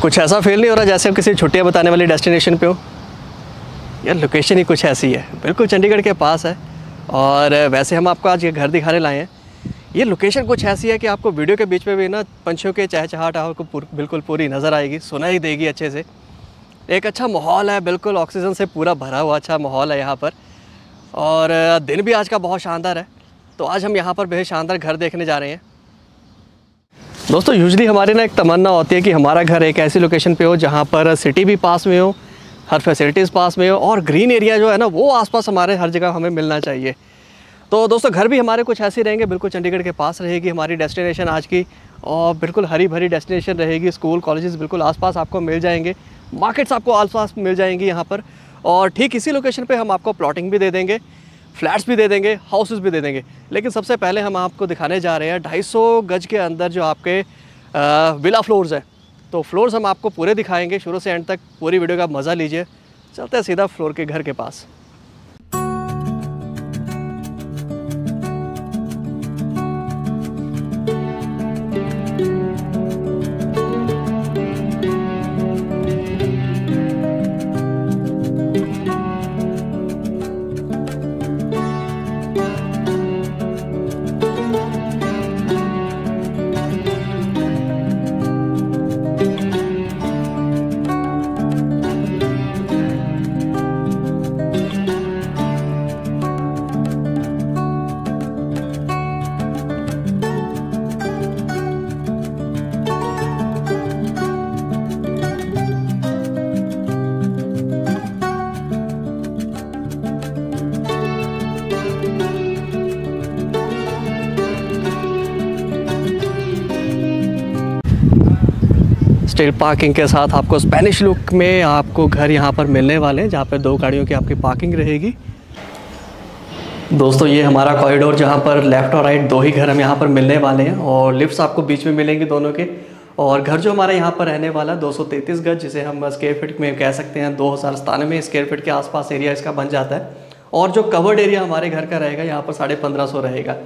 कुछ ऐसा फील नहीं हो रहा जैसे हम किसी छुट्टियाँ बताने वाली डेस्टिनेशन पे हो यार लोकेशन ही कुछ ऐसी है बिल्कुल चंडीगढ़ के पास है और वैसे हम आपको आज ये घर दिखाने लाए हैं ये लोकेशन कुछ ऐसी है कि आपको वीडियो के बीच में भी ना पंछियों के चहचहाट आपको बिल्कुल पूरी नज़र आएगी सुनाई देगी अच्छे से एक अच्छा माहौल है बिल्कुल ऑक्सीजन से पूरा भरा हुआ अच्छा माहौल है यहाँ पर और दिन भी आज का बहुत शानदार है तो आज हम यहाँ पर बेहद शानदार घर देखने जा रहे हैं दोस्तों यूजली हमारे ना एक तमन्ना होती है कि हमारा घर एक ऐसी लोकेशन पे हो जहाँ पर सिटी भी पास में हो हर फैसिलिटीज़ पास में हो और ग्रीन एरिया जो है ना वो आसपास हमारे हर जगह हमें मिलना चाहिए तो दोस्तों घर भी हमारे कुछ ऐसे रहेंगे बिल्कुल चंडीगढ़ के पास रहेगी हमारी डेस्टिनेशन आज की और बिल्कुल हरी भरी डेस्टिनेशन रहेगी स्कूल कॉलेजेस बिल्कुल आसपास आपको मिल जाएंगे मार्केट्स आपको आसपास मिल जाएंगी यहाँ पर और ठीक इसी लोकेशन पे हम आपको प्लॉटिंग भी दे देंगे फ्लैट्स भी दे देंगे हाउसेस भी दे देंगे लेकिन सबसे पहले हम आपको दिखाने जा रहे हैं 250 गज के अंदर जो आपके विला फ्लोर्स हैं तो फ्लोर्स हम आपको पूरे दिखाएंगे शुरू से एंड तक पूरी वीडियो का मज़ा लीजिए चलते हैं सीधा फ्लोर के घर के पास स्टील पार्किंग के साथ आपको स्पेनिश लुक में आपको घर यहाँ पर मिलने वाले हैं जहाँ पर दो गाड़ियों की आपकी पार्किंग रहेगी दोस्तों ये हमारा कॉरिडोर जहाँ पर लेफ़्ट और राइट दो ही घर हम यहाँ पर मिलने वाले हैं और लिफ्ट्स आपको बीच में मिलेंगे दोनों के और घर जो हमारा यहाँ पर रहने वाला तैतीस गज जिसे हम स्केयर फीट में कह सकते हैं दो हज़ार सतानवे स्केयर फीट के आसपास एरिया इसका बन जाता है और जो कवर्ड एरिया हमारे घर का रहेगा यहाँ पर साढ़े पंद्रह सौ रहेगा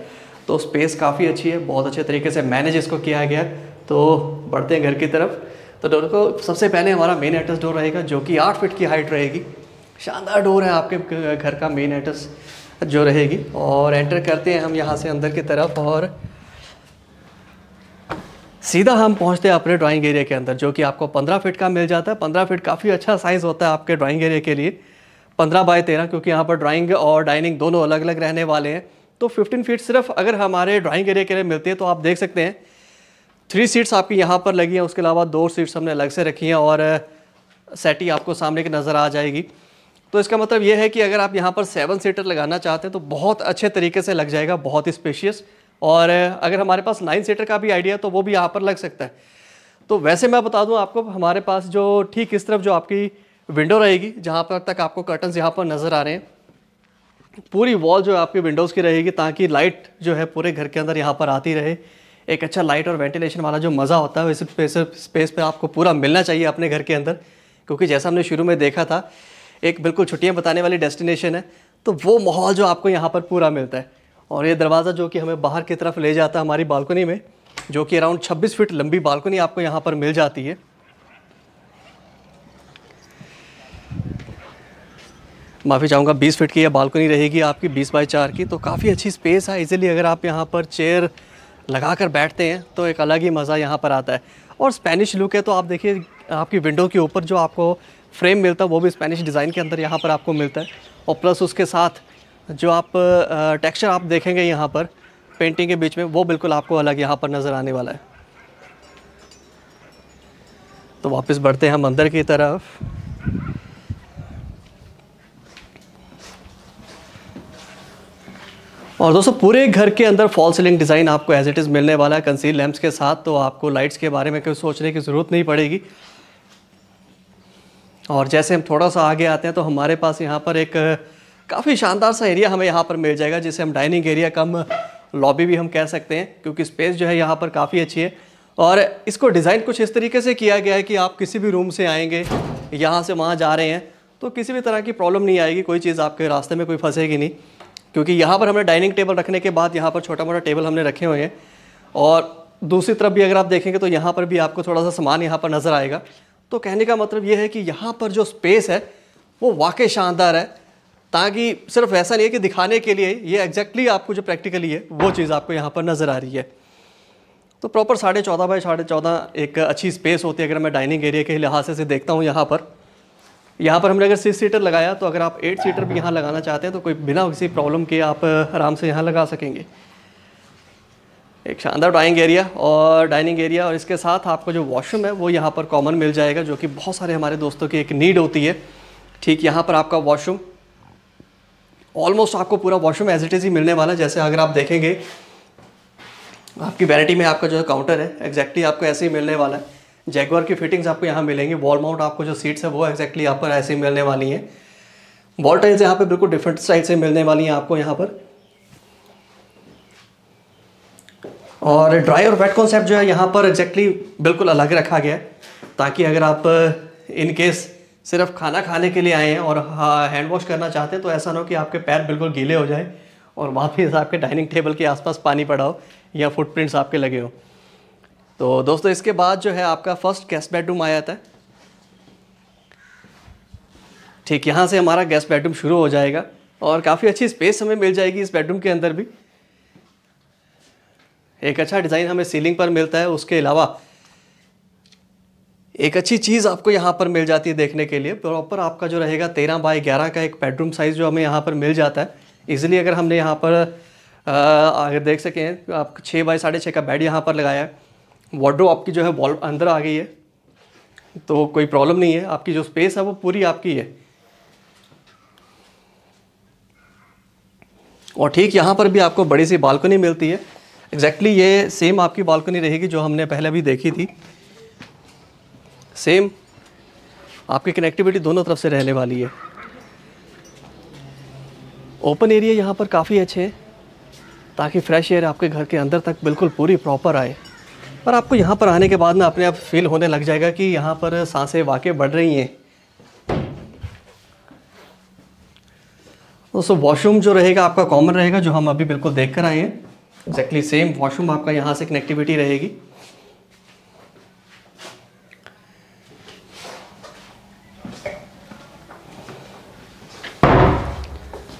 तो स्पेस काफ़ी अच्छी है बहुत अच्छे तरीके से मैनेज इसको किया गया तो बढ़ते हैं घर की तरफ तो डोर को सबसे पहले हमारा मेन एटस डोर रहेगा जो कि आठ फिट की हाइट रहेगी शानदार डोर है आपके घर का मेन एटस जो रहेगी और एंटर करते हैं हम यहाँ से अंदर की तरफ और सीधा हम पहुँचते हैं अपने ड्राइंग एरिया के अंदर जो कि आपको पंद्रह फीट का मिल जाता है पंद्रह फीट काफ़ी अच्छा साइज़ होता है आपके ड्राइंग एरिया के लिए पंद्रह बाय तेरह क्योंकि यहाँ पर ड्राइंग और डाइनिंग दोनों अलग अलग रहने वाले हैं तो फिफ्टीन फीट सिर्फ अगर हमारे ड्राइंग एरिया के लिए मिलती है तो आप देख सकते हैं थ्री सीट्स आपकी यहाँ पर लगी हैं उसके अलावा दो सीट्स हमने अलग से रखी हैं और सेटी uh, आपको सामने की नज़र आ जाएगी तो इसका मतलब ये है कि अगर आप यहाँ पर सेवन सीटर लगाना चाहते हैं तो बहुत अच्छे तरीके से लग जाएगा बहुत ही स्पेशियस और uh, अगर हमारे पास नाइन सीटर का भी आइडिया तो वो भी यहाँ पर लग सकता है तो वैसे मैं बता दूँ आपको हमारे पास जो ठीक इस तरफ जो आपकी विंडो रहेगी जहाँ पर तक आपको कर्टन्स यहाँ पर नज़र आ रहे हैं पूरी वॉल जो है आपकी विंडोज़ की रहेगी ताकि लाइट जो है पूरे घर के अंदर यहाँ पर आती रहे एक अच्छा लाइट और वेंटिलेशन वाला जो मज़ा होता है वैसे स्पेस पर आपको पूरा मिलना चाहिए अपने घर के अंदर क्योंकि जैसा हमने शुरू में देखा था एक बिल्कुल छुट्टियाँ बताने वाली डेस्टिनेशन है तो वो माहौल जो आपको यहाँ पर पूरा मिलता है और ये दरवाज़ा जो कि हमें बाहर की तरफ ले जाता है हमारी बालकनी में जो कि अराउंड 26 फीट लंबी बालकनी आपको यहाँ पर मिल जाती है माफ़ी चाहूँगा 20 फीट की यह बालकनी रहेगी आपकी 20 बाई चार की तो काफ़ी अच्छी स्पेस है इजीली अगर आप यहाँ पर चेयर लगा कर बैठते हैं तो एक अलग ही मज़ा यहाँ पर आता है और स्पेनिश लुक है तो आप देखिए आपकी विंडो के ऊपर जो आपको फ्रेम मिलता है वो भी स्पेनिश डिज़ाइन के अंदर यहाँ पर आपको मिलता है और प्लस उसके साथ जो आप टेक्सचर आप देखेंगे यहाँ पर पेंटिंग के बीच में वो बिल्कुल आपको अलग यहाँ पर नज़र आने वाला है तो वापस बढ़ते हैं हम अंदर की तरफ और दोस्तों पूरे घर के अंदर फॉल सीलिंग डिज़ाइन आपको एज इट इज़ मिलने वाला है कंसील लैम्प्स के साथ तो आपको लाइट्स के बारे में कोई सोचने की ज़रूरत नहीं पड़ेगी और जैसे हम थोड़ा सा आगे आते हैं तो हमारे पास यहाँ पर एक काफ़ी शानदार सा एरिया हमें यहाँ पर मिल जाएगा जिसे हम डाइनिंग एरिया कम लॉबी भी हम कह सकते हैं क्योंकि स्पेस जो है यहाँ पर काफ़ी अच्छी है और इसको डिज़ाइन कुछ इस तरीके से किया गया है कि आप किसी भी रूम से आएंगे यहाँ से वहाँ जा रहे हैं तो किसी भी तरह की प्रॉब्लम नहीं आएगी कोई चीज़ आपके रास्ते में कोई फंसेगी नहीं क्योंकि यहाँ पर हमने डाइनिंग टेबल रखने के बाद यहाँ पर छोटा मोटा टेबल हमने रखे हुए हैं और दूसरी तरफ भी अगर आप देखेंगे तो यहाँ पर भी आपको थोड़ा सा सामान यहाँ पर नज़र आएगा तो कहने का मतलब ये है कि यहाँ पर जो स्पेस है वो वाकई शानदार है ताकि सिर्फ ऐसा नहीं है कि दिखाने के लिए ये एग्जैक्टली आपको जो प्रैक्टिकली है वो चीज़ आपको यहाँ पर नज़र आ रही है तो प्रॉपर साढ़े चौदह बाई साढ़े चौदह एक अच्छी स्पेस होती है अगर मैं डाइनिंग एरिया के लिहाज से देखता हूँ यहाँ पर यहाँ पर हमने अगर सिक्स सीटर लगाया तो अगर आप एट सीटर भी यहाँ लगाना चाहते हैं तो कोई बिना किसी प्रॉब्लम के आप आराम से यहाँ लगा सकेंगे एक शानदार डाइनिंग एरिया और डाइनिंग एरिया और इसके साथ आपको जो वॉशरूम है वो यहाँ पर कॉमन मिल जाएगा जो कि बहुत सारे हमारे दोस्तों की एक नीड होती है ठीक यहाँ पर आपका वॉशरूम ऑलमोस्ट आपको पूरा वॉशरूम एज इट इज़ ही मिलने वाला है जैसे अगर आप देखेंगे आपकी वैरायटी में आपका जो काउंटर है एग्जैक्टली exactly आपको ऐसे ही मिलने वाला है जैगवार की फिटिंग्स आपको यहाँ मिलेंगी वॉल माउंट आपको जो सीट्स है वो एक्जैक्टली यहाँ पर ऐसे मिलने वाली हैं वॉल टाइल्स यहाँ पर बिल्कुल डिफरेंट स्टाइल से मिलने वाली हैं आपको यहाँ पर और ड्राई और वेट कॉन्सेप्ट जो है यहाँ पर एग्जैक्टली बिल्कुल अलग रखा गया है ताकि अगर आप इन uh, केस सिर्फ खाना खाने के लिए आए हैं और हैंड वॉश करना चाहते हैं तो ऐसा ना हो कि आपके पैर बिल्कुल गीले हो जाए और वहाँ पर आपके डाइनिंग टेबल के आसपास पानी पड़ा हो या फुटप्रिंट्स आपके लगे हों तो दोस्तों इसके बाद जो है आपका फर्स्ट गेस्ट बेडरूम आ जाता है ठीक यहाँ से हमारा गेस्ट बेडरूम शुरू हो जाएगा और काफ़ी अच्छी स्पेस हमें मिल जाएगी इस बेडरूम के अंदर भी एक अच्छा डिज़ाइन हमें सीलिंग पर मिलता है उसके अलावा एक अच्छी चीज़ आपको यहाँ पर मिल जाती है देखने के लिए प्रॉपर आपका जो रहेगा तेरह बाई ग्यारह का एक बेडरूम साइज़ जो हमें यहाँ पर मिल जाता है ईज़िली अगर हमने यहाँ पर अगर देख सकें आप छः बाई साढ़े छः का बेड यहाँ पर लगाया है वाड्रो आपकी जो है वॉल अंदर आ गई है तो कोई प्रॉब्लम नहीं है आपकी जो स्पेस है वो पूरी आपकी है और ठीक यहाँ पर भी आपको बड़ी सी बालकनी मिलती है एग्जैक्टली exactly ये सेम आपकी बालकनी रहेगी जो हमने पहले भी देखी थी सेम आपकी कनेक्टिविटी दोनों तरफ से रहने वाली है ओपन एरिया यहाँ पर काफ़ी अच्छे हैं ताकि फ्रेश एयर आपके घर के अंदर तक बिल्कुल पूरी प्रॉपर आए पर आपको यहाँ पर आने के बाद ना अपने आप फील होने लग जाएगा कि यहाँ पर सांसें वाकई बढ़ रही हैं दोस्तों वॉशरूम जो रहेगा आपका कॉमन रहेगा जो हम अभी बिल्कुल देख कर आए हैं एग्जैक्टली सेम वॉशरूम आपका यहाँ से कनेक्टिविटी रहेगी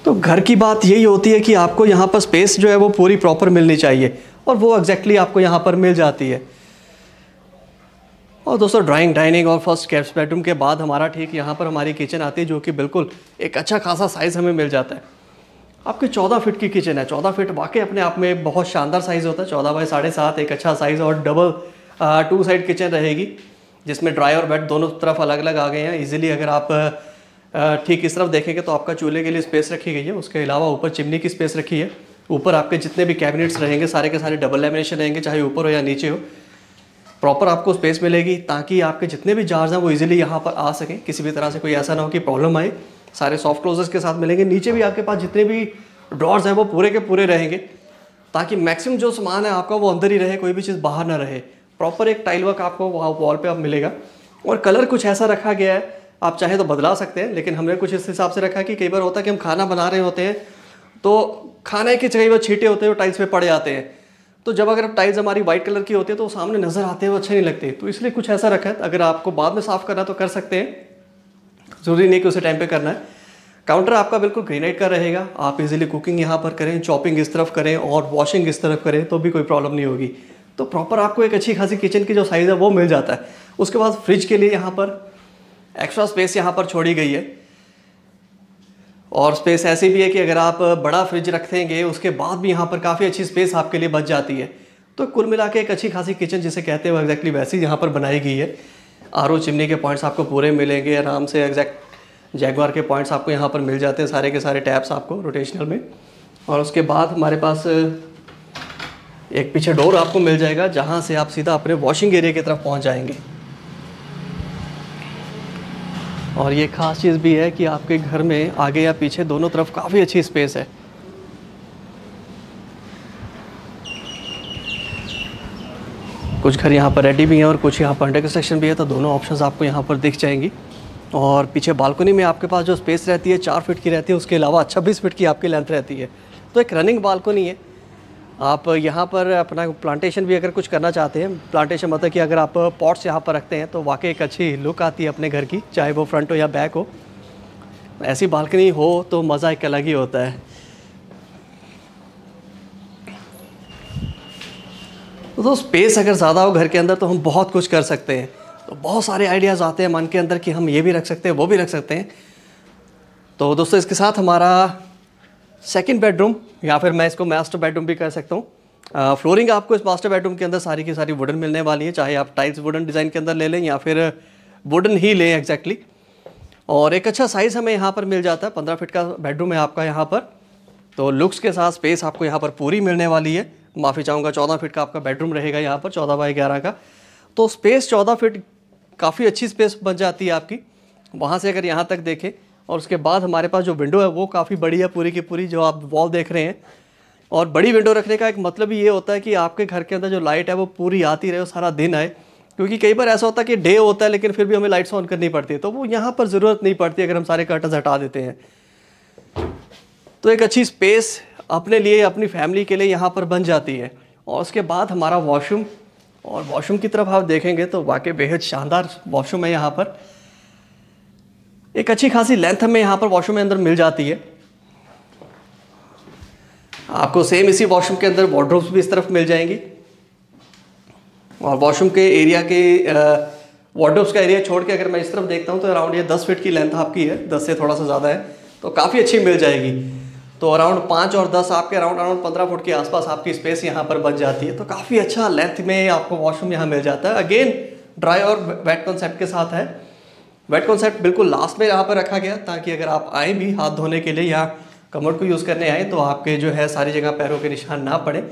तो घर की बात यही होती है कि आपको यहाँ पर स्पेस जो है वो पूरी प्रॉपर मिलनी चाहिए और वो एग्जैक्टली exactly आपको यहाँ पर मिल जाती है और दोस्तों ड्राइंग डाइनिंग और फर्स्ट कैप्स बेडरूम के बाद हमारा ठीक यहाँ पर हमारी किचन आती है जो कि बिल्कुल एक अच्छा खासा साइज़ हमें मिल जाता है आपकी चौदह फिट की किचन है चौदह फिट वाकई अपने आप में बहुत शानदार साइज़ होता है चौदह बाई साढ़े सात एक अच्छा साइज़ और डबल टू साइड किचन रहेगी जिसमें ड्राई और बेड दोनों तरफ अलग अलग आ गए हैं ईजिली अगर आप ठीक इस तरफ देखेंगे तो आपका चूल्हे के लिए स्पेस रखी गई है उसके अलावा ऊपर चिमनी की स्पेस रखी है ऊपर आपके जितने भी कैबिनेट्स रहेंगे सारे के सारे डबल लेमिनेशन रहेंगे चाहे ऊपर हो या नीचे हो प्रॉपर आपको स्पेस मिलेगी ताकि आपके जितने भी जार्ज हैं वो इजीली यहाँ पर आ सकें किसी भी तरह से कोई ऐसा ना हो कि प्रॉब्लम आए सारे सॉफ्ट क्लोजर्स के साथ मिलेंगे नीचे भी आपके पास जितने भी ड्रॉर्स हैं वो पूरे के पूरे रहेंगे ताकि मैक्सिमम जो सामान है आपका वो अंदर ही रहे कोई भी चीज़ बाहर ना रहे प्रॉपर एक टाइल वर्क आपको वहाँ वॉल पर आप मिलेगा और कलर कुछ ऐसा रखा गया है आप चाहे तो बदला सकते हैं लेकिन हमने कुछ इस हिसाब से रखा कि कई बार होता है कि हम खाना बना रहे होते हैं तो खाने के जगह वो छीटे होते हैं वो टाइल्स पे पड़े आते हैं तो जब अगर टाइल्स हमारी वाइट कलर की होती है तो सामने नज़र आते हैं वो अच्छे नहीं लगते तो इसलिए कुछ ऐसा रखा है अगर आपको बाद में साफ़ करना तो कर सकते हैं ज़रूरी नहीं कि उसे टाइम पे करना है काउंटर आपका बिल्कुल ग्रेनाइट का रहेगा आप इजीली कुकिंग यहाँ पर करें चॉपिंग इस तरफ करें और वॉशिंग इस तरफ करें तो भी कोई प्रॉब्लम नहीं होगी तो प्रॉपर आपको एक अच्छी खासी किचन की जो साइज़ है वो मिल जाता है उसके बाद फ्रिज के लिए यहाँ पर एक्स्ट्रा स्पेस यहाँ पर छोड़ी गई है और स्पेस ऐसी भी है कि अगर आप बड़ा फ्रिज रखेंगे उसके बाद भी यहाँ पर काफ़ी अच्छी स्पेस आपके लिए बच जाती है तो कुल मिला के एक अच्छी खासी किचन जिसे कहते हैं वो एग्जैक्टली वैसी यहाँ पर बनाई गई है आर चिमनी के पॉइंट्स आपको पूरे मिलेंगे आराम से एग्जैक्ट जैगवार के पॉइंट्स आपको यहाँ पर मिल जाते हैं सारे के सारे टैप्स आपको रोटेशनल में और उसके बाद हमारे पास एक पीछे डोर आपको मिल जाएगा जहाँ से आप सीधा अपने वॉशिंग एरिया की तरफ पहुँच जाएंगे और ये ख़ास चीज़ भी है कि आपके घर में आगे या पीछे दोनों तरफ काफ़ी अच्छी स्पेस है कुछ घर यहाँ पर रेडी भी हैं और कुछ यहाँ पर अंडर कंस्ट्रक्शन भी है तो दोनों ऑप्शंस आपको यहाँ पर दिख जाएंगी और पीछे बालकनी में आपके पास जो स्पेस रहती है चार फीट की रहती है उसके अलावा छब्बीस अच्छा फीट की आपकी लेंथ रहती है तो एक रनिंग बालकनी है आप यहाँ पर अपना प्लांटेशन भी अगर कुछ करना चाहते हैं प्लांटेशन मतलब कि अगर आप पॉट्स यहाँ पर रखते हैं तो वाकई एक अच्छी लुक आती है अपने घर की चाहे वो फ्रंट हो या बैक हो ऐसी बालकनी हो तो मज़ा एक अलग ही होता है तो स्पेस अगर ज़्यादा हो घर के अंदर तो हम बहुत कुछ कर सकते हैं तो बहुत सारे आइडियाज़ आते हैं मन के अंदर कि हम ये भी रख सकते हैं वो भी रख सकते हैं तो दोस्तों इसके साथ हमारा सेकेंड बेडरूम या फिर मैं इसको मास्टर बेडरूम भी कह सकता हूँ फ्लोरिंग uh, आपको इस मास्टर बेडरूम के अंदर सारी की सारी वुडन मिलने वाली है चाहे आप टाइल्स वुडन डिज़ाइन के अंदर ले लें या फिर वुडन ही लें एग्जैक्टली और एक अच्छा साइज़ हमें यहाँ पर मिल जाता है पंद्रह फिट का बेडरूम है आपका यहाँ पर तो लुक्स के साथ स्पेस आपको यहाँ पर पूरी मिलने वाली है माफ़ी चाहूँगा चौदह फिट का आपका बेडरूम रहेगा यहाँ पर चौदह बाई ग्यारह का तो स्पेस चौदह फिट काफ़ी अच्छी स्पेस बन जाती है आपकी वहाँ से अगर यहाँ तक देखें और उसके बाद हमारे पास जो विंडो है वो काफ़ी बड़ी है पूरी की पूरी जो आप वॉल देख रहे हैं और बड़ी विंडो रखने का एक मतलब ये होता है कि आपके घर के अंदर जो लाइट है वो पूरी आती रहे और सारा दिन आए क्योंकि कई बार ऐसा होता है कि डे होता है लेकिन फिर भी हमें लाइट्स ऑन करनी पड़ती है तो वो यहाँ पर ज़रूरत नहीं पड़ती अगर हम सारे कर्टन्स हटा देते हैं तो एक अच्छी स्पेस अपने लिए अपनी फैमिली के लिए यहाँ पर बन जाती है और उसके बाद हमारा वॉशरूम और वॉशरूम की तरफ आप देखेंगे तो वाकई बेहद शानदार वॉशरूम है यहाँ पर एक अच्छी खासी लेंथ हमें यहाँ पर वॉशरूम में अंदर मिल जाती है आपको सेम इसी वॉशरूम के अंदर वॉड्रोब्स भी इस तरफ मिल जाएंगी और वॉशरूम के एरिया के वॉड्रोब्स का एरिया छोड़ के अगर मैं इस तरफ देखता हूँ तो अराउंड ये दस फीट की लेंथ आपकी है दस से थोड़ा सा ज़्यादा है तो काफ़ी अच्छी मिल जाएगी तो अराउंड पाँच और दस आपके अराउंड अराउंड पंद्रह फुट के आसपास आपकी स्पेस यहाँ पर बच जाती है तो काफ़ी अच्छा लेंथ में आपको वॉशरूम यहाँ मिल जाता है अगेन ड्राई और वेट कॉन्सेप्ट के साथ है वेट कॉन्सेप्ट बिल्कुल लास्ट में यहाँ पर रखा गया ताकि अगर आप आए भी हाथ धोने के लिए या कमर को यूज़ करने आए तो आपके जो है सारी जगह पैरों के निशान ना पड़े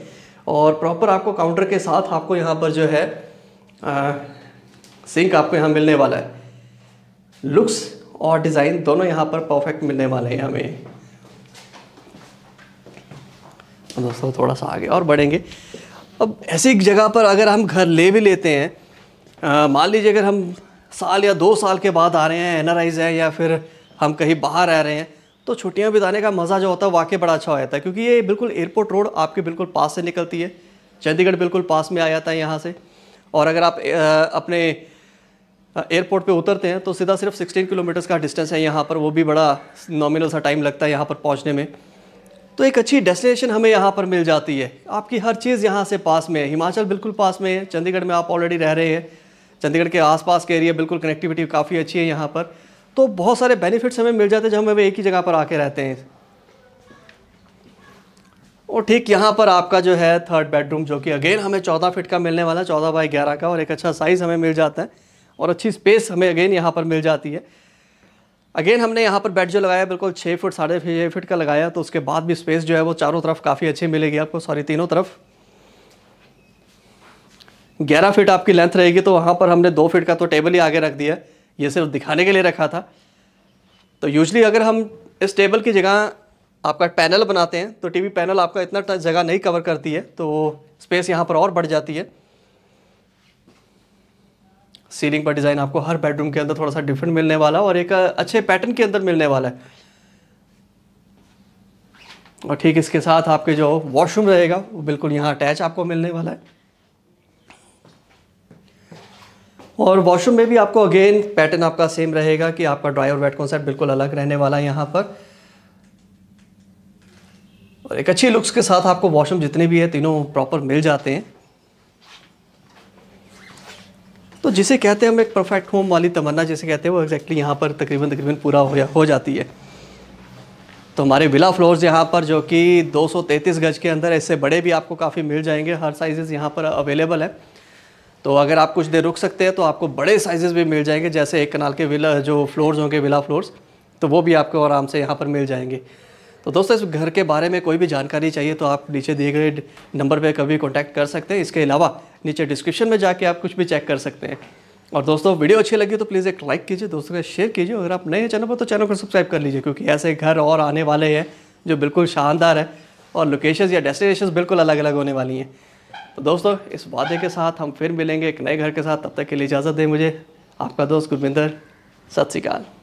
और प्रॉपर आपको काउंटर के साथ आपको यहाँ पर जो है आ, सिंक आपको यहाँ मिलने वाला है लुक्स और डिज़ाइन दोनों यहाँ पर परफेक्ट मिलने वाले हैं हमें तो दोस्तों थोड़ा सा आगे और बढ़ेंगे अब ऐसी जगह पर अगर हम घर ले भी लेते हैं मान लीजिए अगर हम साल या दो साल के बाद आ रहे हैं एनआरआईज हैं या फिर हम कहीं बाहर आ रहे हैं तो छुट्टियाँ बिताने का मज़ा जो होता है वाकई बड़ा अच्छा हो जाता है क्योंकि ये बिल्कुल एयरपोर्ट रोड आपके बिल्कुल पास से निकलती है चंडीगढ़ बिल्कुल पास में आ जाता है यहाँ से और अगर आप अपने एयरपोर्ट पे उतरते हैं तो सीधा सिर्फ 16 किलोमीटर्स का डिस्टेंस है यहाँ पर वो भी बड़ा नॉमिनल सा टाइम लगता है यहाँ पर पहुँचने में तो एक अच्छी डेस्टिनेशन हमें यहाँ पर मिल जाती है आपकी हर चीज़ यहाँ से पास में है हिमाचल बिल्कुल पास में है चंडीगढ़ में आप ऑलरेडी रह रहे हैं चंडीगढ़ के आसपास के एरिया बिल्कुल कनेक्टिविटी काफ़ी अच्छी है यहाँ पर तो बहुत सारे बेनिफिट्स हमें मिल जाते हैं जब हम एक ही जगह पर आके रहते हैं और ठीक यहाँ पर आपका जो है थर्ड बेडरूम जो कि अगेन हमें चौदह फिट का मिलने वाला है चौदह बाई ग्यारह का और एक अच्छा साइज़ हमें मिल जाता है और अच्छी स्पेस हमें अगेन यहाँ पर मिल जाती है अगेन हमने यहाँ पर बेड जो लगाया बिल्कुल छः फुट साढ़े छः फिट का लगाया तो उसके बाद भी स्पेस जो है वो चारों तरफ काफ़ी अच्छी मिलेगी आपको सॉरी तीनों तरफ ग्यारह फीट आपकी लेंथ रहेगी तो वहाँ पर हमने दो फीट का तो टेबल ही आगे रख दिया ये सिर्फ दिखाने के लिए रखा था तो यूजली अगर हम इस टेबल की जगह आपका पैनल बनाते हैं तो टीवी पैनल आपका इतना जगह नहीं कवर करती है तो स्पेस यहाँ पर और बढ़ जाती है सीलिंग पर डिज़ाइन आपको हर बेडरूम के अंदर थोड़ा सा डिफरेंट मिलने वाला और एक अच्छे पैटर्न के अंदर मिलने वाला है और ठीक इसके साथ आपके जो वॉशरूम रहेगा वो बिल्कुल यहाँ अटैच आपको मिलने वाला है और वॉशरूम में भी आपको अगेन पैटर्न आपका सेम रहेगा कि आपका ड्राई और वेट कॉन्सेप्ट बिल्कुल अलग रहने वाला है यहाँ पर और एक अच्छी लुक्स के साथ आपको वॉशरूम जितने भी है तीनों प्रॉपर मिल जाते हैं तो जिसे कहते हैं हम एक परफेक्ट होम वाली तमन्ना जिसे कहते हैं वो एग्जैक्टली यहाँ पर तकरीबन तकरीबन पूरा हो, हो जाती है तो हमारे विला फ्लोर्स यहाँ पर जो कि 233 गज के अंदर ऐसे बड़े भी आपको काफ़ी मिल जाएंगे हर साइजेस यहाँ पर अवेलेबल है तो अगर आप कुछ देर रुक सकते हैं तो आपको बड़े साइजेस भी मिल जाएंगे जैसे एक कनाल के विला जो फ्लोर्स होंगे विला फ्लोर्स तो वो भी आपको आराम से यहाँ पर मिल जाएंगे तो दोस्तों इस घर के बारे में कोई भी जानकारी चाहिए तो आप नीचे दिए गए नंबर पर कभी कॉन्टैक्ट कर सकते हैं इसके अलावा नीचे डिस्क्रिप्शन में जाके आप कुछ भी चेक कर सकते हैं और दोस्तों वीडियो अच्छी लगी तो प्लीज़ एक लाइक कीजिए दोस्तों का शेयर कीजिए अगर आप नए हैं चैनल पर तो चैनल को सब्सक्राइब कर लीजिए क्योंकि ऐसे घर और आने वाले हैं जो बिल्कुल शानदार है और लोकेशंस या डेस्टिनेशंस बिल्कुल अलग अलग होने वाली हैं तो दोस्तों इस वादे के साथ हम फिर मिलेंगे एक नए घर के साथ तब तक के लिए इजाज़त दें मुझे आपका दोस्त गुरविंदर सत श्रीकाल